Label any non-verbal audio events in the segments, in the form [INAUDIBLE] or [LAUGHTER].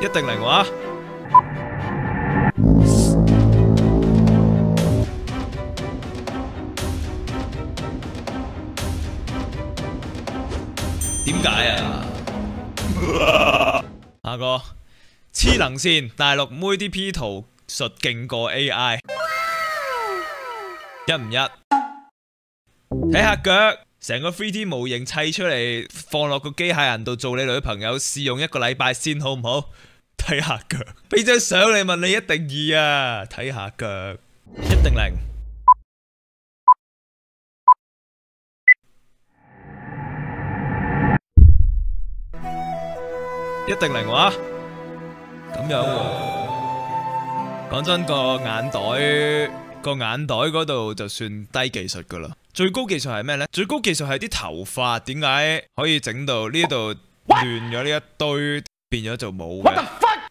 一定嚟我啊？点解啊？[LAUGHS] 阿哥，黐能线，大陆妹啲 P 图术劲过 AI，一唔一？睇下脚，成个 3D 模型砌出嚟，放落个机械人度做你女朋友试用一个礼拜先，好唔好？睇下腳，俾張相你問你一定二啊！睇下腳，一定零，一定零話，咁樣喎。講真個眼袋個眼袋嗰度就算低技術噶啦，最高技術係咩呢？最高技術係啲頭髮，點解可以整到呢度亂咗呢一堆，變咗就冇嘅？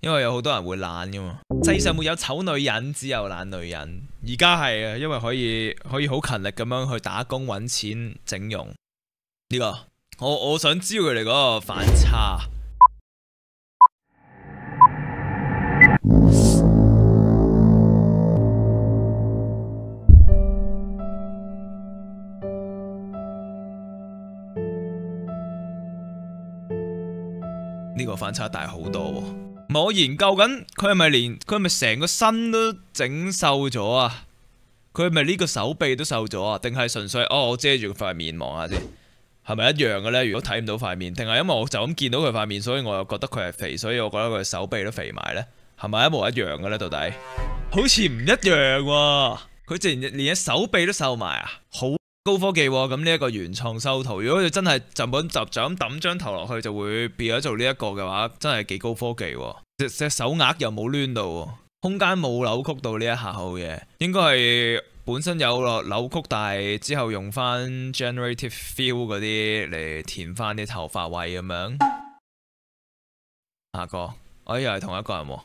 因为有好多人会懒噶嘛，世上没有丑女人，只有懒女人。而家系啊，因为可以可以好勤力咁样去打工揾钱整容。呢个我我想知佢哋嗰个反差，呢个反差大好多。我研究紧，佢系咪连佢系咪成个身都整瘦咗啊？佢系咪呢个手臂都瘦咗啊？定系纯粹哦遮住块面望下先，系咪一样嘅咧？如果睇唔到块面，定系因为我就咁见到佢块面，所以我又觉得佢系肥，所以我觉得佢手臂都肥埋咧，系咪一模一样嘅咧？到底好似唔一样喎，佢竟然连只手臂都瘦埋啊！好。高科技咁呢一个原创修图，如果你真系就本就就咁抌张头落去，就会变咗做呢一个嘅话，真系几高科技。只只手额又冇挛到，空间冇扭曲到呢一下好嘢，应该系本身有落扭曲，但系之后用翻 generative f e e l 嗰啲嚟填翻啲头发位咁样。下哥，我又系同一个人喎。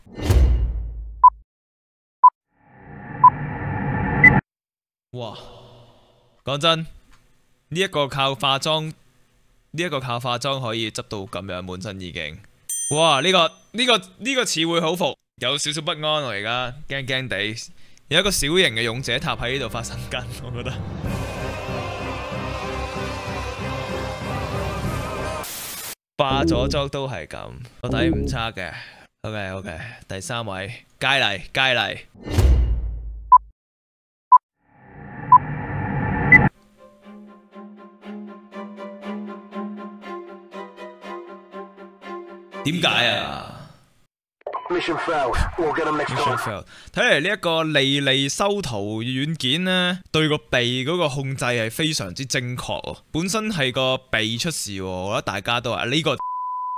哇！讲真，呢一个靠化妆，呢一个靠化妆可以执到咁样满身已经。哇，呢个呢个呢个似汇好服，有少少不安我而家，惊惊地，有一个小型嘅勇者塔喺呢度发生紧，[LAUGHS] 我觉得。化咗妆都系咁，我睇唔差嘅。OK OK，第三位佳丽佳丽。点解啊？睇嚟呢一个利利修图软件呢，对个鼻嗰个控制系非常之精确。本身系个鼻出事，我得大家都话呢个，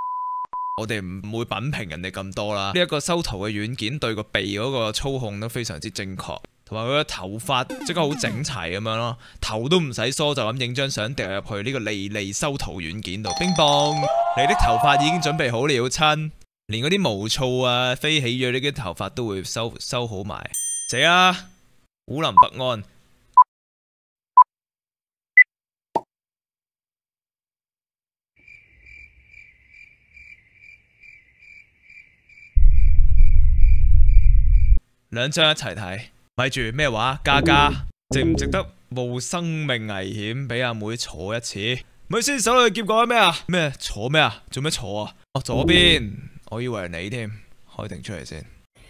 [LAUGHS] 我哋唔会品评人哋咁多啦。呢一个修图嘅软件对个鼻嗰个操控都非常之精确，同埋佢嘅头发即刻好整齐咁样咯，头都唔使梳就咁影张相掉入去呢个利利修图软件度，冰棒。你的头发已经准备好，了，亲，连嗰啲毛躁啊、飞起咗啲头发都会收收好埋。写啊，武林不安。两张一齐睇，咪住咩话？嘉嘉，值唔值得冒生命危险俾阿妹坐一次？咪先手去揭讲咩啊？咩坐咩啊？做咩坐啊？哦，左边，我以为系你添，开定出嚟先。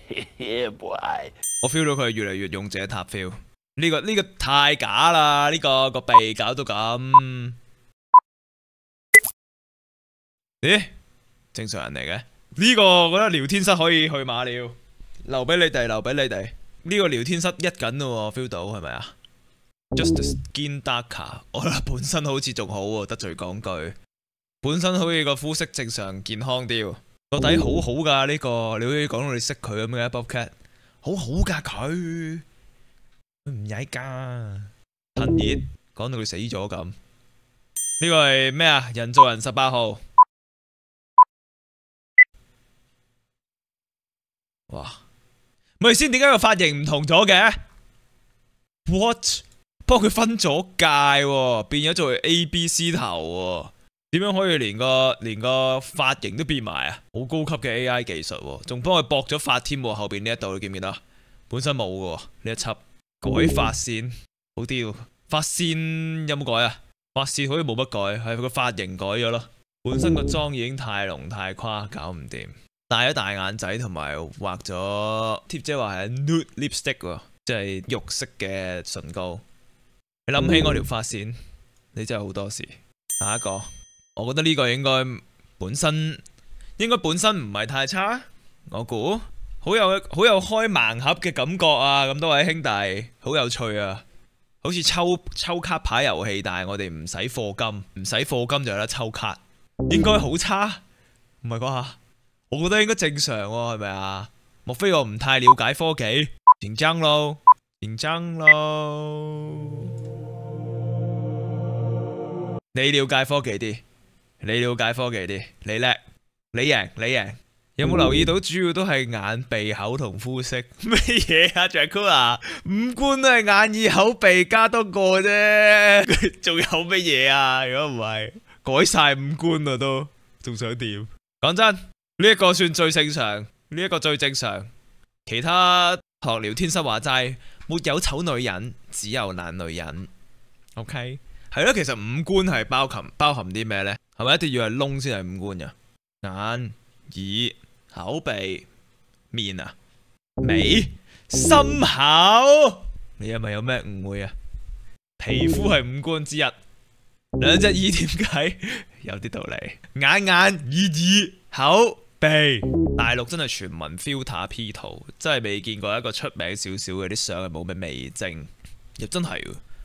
[LAUGHS] 我 feel 到佢越嚟越勇者塔 feel。呢个呢个太假啦！呢个个鼻搞到咁。咦？正常人嚟嘅？呢个我觉得聊天室可以去马了，留俾你哋，留俾你哋。呢个聊天室一紧咯，feel 到系咪啊？Just skin darker，我 [LAUGHS] 本身好似仲好喎，得罪讲句，本身好似个肤色正常健康啲，個底好好噶呢个？你可以讲到你识佢咁嘅 Bobcat，好好噶佢唔曳噶，趁热讲到佢死咗咁。呢个系咩啊？人造人十八号。哇！咪先点解个发型唔同咗嘅？What？不过佢分咗界，变咗做 A、B、C 头，点样可以连个连个发型都变埋啊？好高级嘅 A.I. 技术，仲帮佢博咗发添，后边呢一度你见唔见啊？本身冇嘅呢一辑改发线，好啲，发线有冇改啊？发线好似冇乜改，系个发型改咗咯。本身个妆已经太浓太夸，搞唔掂，大咗大眼仔，同埋画咗。T 姐话系 nude lipstick，即系肉色嘅唇膏。你谂起我条发线，你真系好多事。下一个，我觉得呢个应该本身应该本身唔系太差。我估好有好有开盲盒嘅感觉啊！咁多位兄弟好有趣啊，好似抽抽卡牌游戏，但系我哋唔使货金，唔使货金就有得抽卡，应该好差唔系啩？我觉得应该正常系咪啊？莫非我唔太了解科技？竞争咯，竞争咯。你了解科技啲，你了解科技啲，你叻，你赢，你赢。有冇留意到，主要都系眼、鼻、口同肤色咩 [LAUGHS] 嘢啊？杰哥啊，五官都系眼、耳、口、鼻加多个啫，[LAUGHS] 仲有乜嘢啊？如果唔系，改晒五官啊，都，仲想点？讲真，呢一个算最正常，呢一个最正常。其他学聊天室话斋，没有丑女人，只有懒女人。OK。系咯，其实五官系包含包含啲咩呢？系咪一定要系窿先系五官嘅？眼、耳、口、鼻、面啊、尾、心口，你系咪有咩误会啊？皮肤系五官之一，两只耳点解有啲道理？眼眼、耳耳、口鼻，大陆真系全民 filter P 图，真系未见过一个出名少少嘅啲相系冇咩味精，又真系。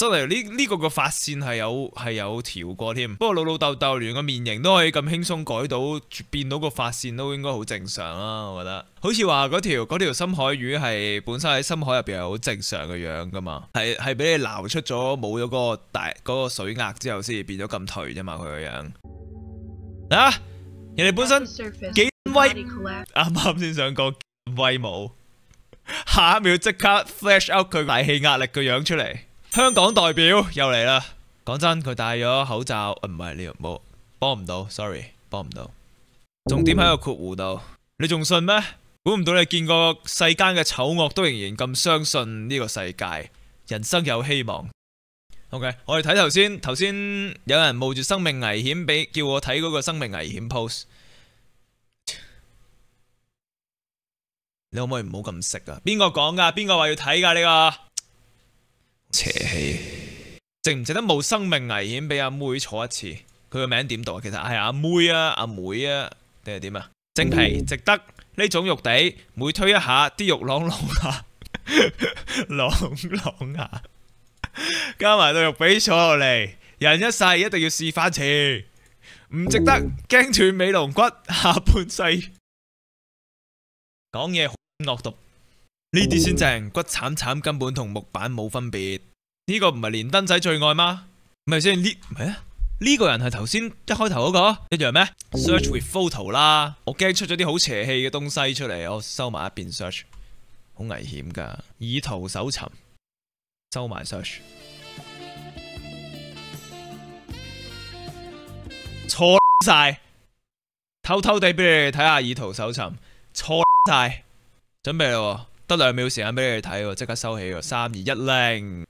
真系呢呢个个发线系有系有调过添，不过老老豆豆连个面型都可以咁轻松改到变到个发线都应该好正常啦。我觉得好似话嗰条嗰条深海鱼系本身喺深海入边系好正常嘅样噶嘛，系系俾你捞出咗冇咗个大嗰个水压之后先变咗咁颓啫嘛。佢个样啊，人哋本身几威，啱啱先想讲威武，下一秒即刻 flash out 佢大气压力个样出嚟。香港代表又嚟啦！讲真，佢戴咗口罩，唔系呢个冇帮唔到，sorry，帮唔到。重点喺个括弧度，你仲信咩？估唔到你见过世间嘅丑恶，都仍然咁相信呢个世界，人生有希望。OK，我哋睇头先，头先有人冒住生命危险俾叫我睇嗰个生命危险 post，你可唔可以唔好咁食啊？边个讲噶？边个话要睇噶呢个？邪气值唔值得冇生命危险俾阿妹坐一次？佢个名点读啊？其实系阿妹啊，阿妹啊定系点啊？正皮值得呢种玉地每推一下啲肉朗朗下，[LAUGHS] 朗朗牙加埋对肉髀坐落嚟，人一世一定要试翻次，唔值得惊断尾龙骨下半世讲嘢恶毒。呢啲先正，骨惨惨根本同木板冇分别。呢个唔系连登仔最爱吗？咪先呢？啊？呢个人系头先一开头嗰个一样咩？Search with photo 啦，我惊出咗啲好邪气嘅东西出嚟，我收埋一边 search，好危险噶。以图搜寻，收埋 search，错晒，偷偷地俾你睇下以图搜寻，错晒，准备啦。得兩秒時間俾你睇喎，即刻收起喎！三二一零，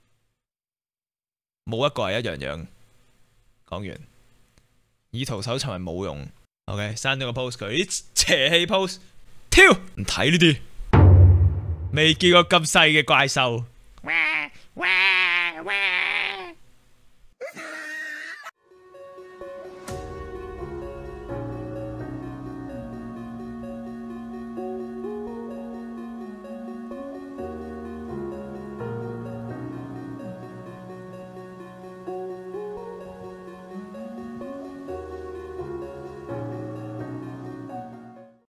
冇一個係一樣樣。講完，以圖搜尋係冇用。OK，刪咗個 post 佢，邪氣 post，跳唔睇呢啲，未见過咁細嘅怪獸。